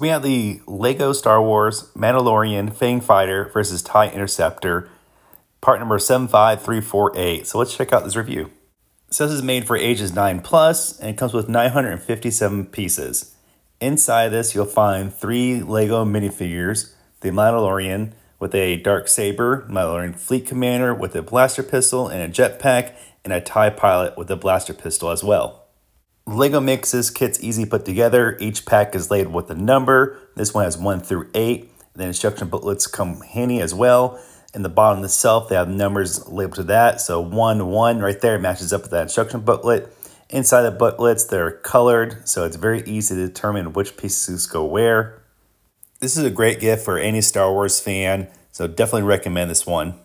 we have the LEGO Star Wars Mandalorian Fang Fighter versus TIE Interceptor, part number 75348. So let's check out this review. So this is made for ages 9 plus, and it comes with 957 pieces. Inside this, you'll find three LEGO minifigures, the Mandalorian with a dark saber, Mandalorian fleet commander with a blaster pistol and a jetpack, and a TIE pilot with a blaster pistol as well. Lego mixes kit's easy put together. Each pack is labeled with a number. This one has one through eight. The instruction booklets come handy as well. In the bottom of the shelf, they have numbers labeled to that. So one, one right there matches up with that instruction booklet. Inside the booklets, they're colored, so it's very easy to determine which pieces go where. This is a great gift for any Star Wars fan, so definitely recommend this one.